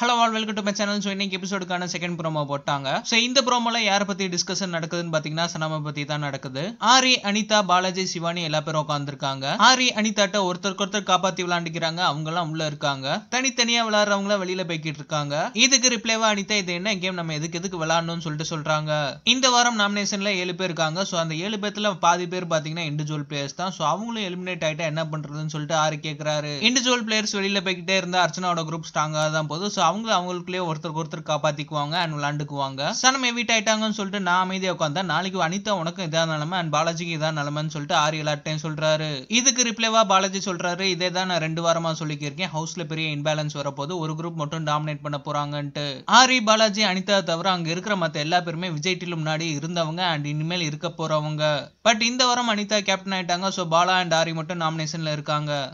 hello all welcome to my channel so இன்னைக்கு எபிசோடுக்கான second promo போட்டாங்க ஸோ இந்த ப்ரோமோல யார பற்றி டிஸ்கஷன் நடக்குதுன்னு பாத்தீங்கன்னா சனாம பத்தி தான் நடக்குது ஆரி அனிதா பாலாஜி சிவானி எல்லா பேரும் உட்காந்துருக்காங்க ஆரி அனிதாட்ட ஒருத்தருக்கு ஒருத்தர் காப்பாத்தி விளாண்டுக்கிறாங்க அவங்க எல்லாம் உள்ள இருக்காங்க தனித்தனியா விளாட்றவங்களாம் வெளியில போய்கிட்டு இருக்காங்க இதுக்கு ரிப்ளைவா அனிதா இது என்ன கேம் நம்ம எதுக்கு எதுக்கு விளாடணும்னு சொல்லிட்டு சொல்றாங்க இந்த வாரம் நாமினேஷன்ல ஏழு பேர் இருக்காங்க ஸோ அந்த ஏழு பேர்த்துல பாதி பேர் பாத்தீங்கன்னா இண்டிவிஜுவல் பிளேயர்ஸ் தான் ஸோ அவங்களும் எலிமினேட் ஆகிட்டா என்ன பண்றதுன்னு சொல்லிட்டு ஆரி கேட்கிறாரு இண்டிவிஜுவல் பிளேயர்ஸ் வெளியில போய்கிட்டே இருந்தா அர்ச்சனாவோட குரூப் ஸ்ட்ராங்காக தான் போகுது ஸோ அவங்க அவங்களுக்குள்ளேயே ஒருத்தருக்கு ஒருத்தர் காப்பாத்திக்குவாங்க அண்ட் விளாண்டுக்குவாங்க சனம் எவிட் ஆயிட்டாங்கன்னு சொல்லிட்டு நான் அமைதியாக உட்காந்தா நாளைக்கு அனிதா உனக்கும் இதான் நிலமை அண்ட் பாலாஜிக்கு இதான் நிலமைன்னு சொல்லிட்டு ஆரி எல்லார்ட்டையும் சொல்றாரு இதுக்கு ரிப்ளைவா பாலாஜி சொல்றாரு இதே தான் நான் ரெண்டு வாரமா சொல்லிக்கிருக்கேன் ஹவுஸ்ல பெரிய இன்பேலன்ஸ் வரப்போது ஒரு குரூப் மட்டும் டாமினேட் பண்ண போறாங்கன்ட்டு ஆரி பாலாஜி அனிதா தவிர அங்க இருக்கிற மத்த எல்லா பேருமே விஜய் டிலும் முன்னாடி இருந்தவங்க அண்ட் இனிமேல் இருக்க போறவங்க பட் இந்த வாரம் அனிதா கேப்டன் ஆயிட்டாங்க ஸோ பாலா அண்ட் ஆரி மட்டும் நாமினேஷன்ல இருக்காங்க